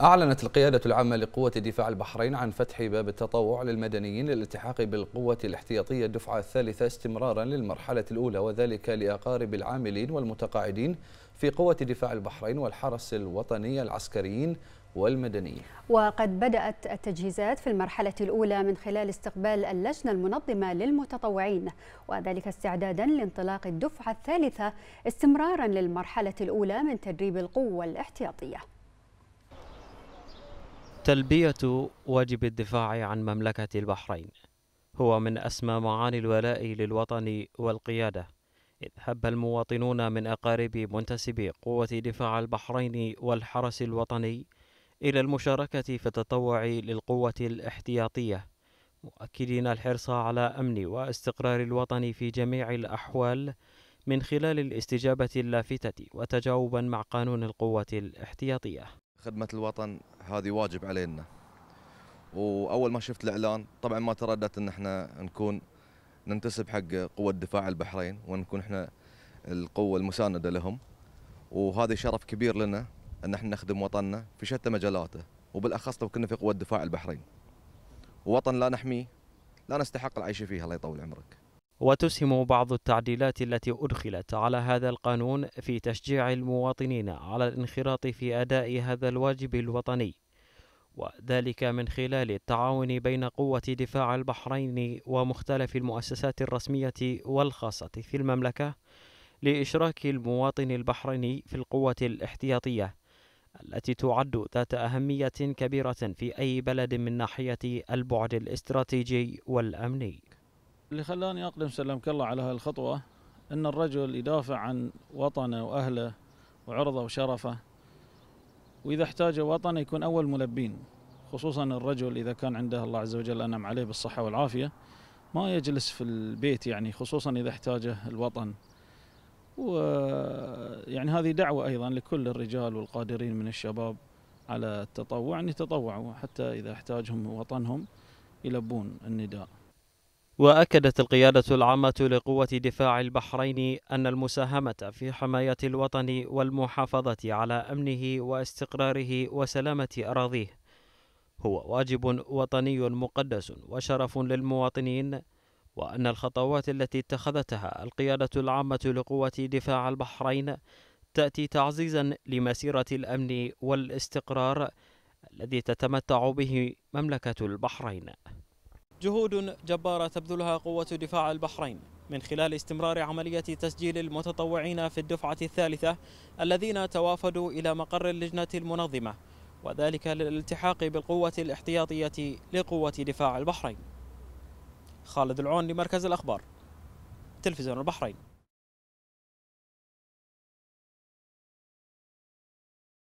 أعلنت القيادة العامة لقوة دفاع البحرين عن فتح باب التطوع للمدنيين للالتحاق بالقوة الاحتياطية الدفعة الثالثة استمرارا للمرحلة الأولى وذلك لأقارب العاملين والمتقاعدين في قوة دفاع البحرين والحرس الوطني العسكريين والمدنيين وقد بدأت التجهيزات في المرحلة الأولى من خلال استقبال اللجنة المنظمة للمتطوعين وذلك استعدادا لانطلاق الدفعة الثالثة استمرارا للمرحلة الأولى من تدريب القوة الاحتياطية تلبية واجب الدفاع عن مملكة البحرين هو من أسمى معاني الولاء للوطن والقيادة إذ هب المواطنون من أقارب منتسبي قوة دفاع البحرين والحرس الوطني إلى المشاركة في التطوع للقوة الاحتياطية مؤكدين الحرص على أمن واستقرار الوطن في جميع الأحوال من خلال الاستجابة اللافتة وتجاوبا مع قانون القوة الاحتياطية خدمة الوطن هذه واجب علينا وأول ما شفت الإعلان طبعا ما ترددت أن احنا نكون ننتسب حق قوة دفاع البحرين ونكون احنا القوة المساندة لهم وهذا شرف كبير لنا أن احنا نخدم وطننا في شتى مجالاته وبالأخص لو كنا في قوة دفاع البحرين وطن لا نحميه لا نستحق العيش فيه الله يطول عمرك وتسهم بعض التعديلات التي أدخلت على هذا القانون في تشجيع المواطنين على الانخراط في أداء هذا الواجب الوطني وذلك من خلال التعاون بين قوة دفاع البحرين ومختلف المؤسسات الرسمية والخاصة في المملكة لإشراك المواطن البحريني في القوة الاحتياطية التي تعد ذات أهمية كبيرة في أي بلد من ناحية البعد الاستراتيجي والأمني اللي خلاني أقدم سلمك الله على هالخطوة أن الرجل يدافع عن وطنه وأهله وعرضه وشرفه وإذا احتاج وطنه يكون أول ملبين خصوصا الرجل إذا كان عنده الله عز وجل أنعم عليه بالصحة والعافية ما يجلس في البيت يعني خصوصا إذا احتاجه الوطن ويعني هذه دعوة أيضا لكل الرجال والقادرين من الشباب على التطوع أن يعني يتطوعوا حتى إذا احتاجهم وطنهم يلبون النداء وأكدت القيادة العامة لقوة دفاع البحرين أن المساهمة في حماية الوطن والمحافظة على أمنه واستقراره وسلامة أراضيه هو واجب وطني مقدس وشرف للمواطنين وأن الخطوات التي اتخذتها القيادة العامة لقوة دفاع البحرين تأتي تعزيزا لمسيرة الأمن والاستقرار الذي تتمتع به مملكة البحرين جهود جبارة تبذلها قوة دفاع البحرين من خلال استمرار عملية تسجيل المتطوعين في الدفعة الثالثة الذين توافدوا إلى مقر اللجنة المنظمة وذلك للالتحاق بالقوة الاحتياطية لقوة دفاع البحرين خالد العون لمركز الأخبار تلفزيون البحرين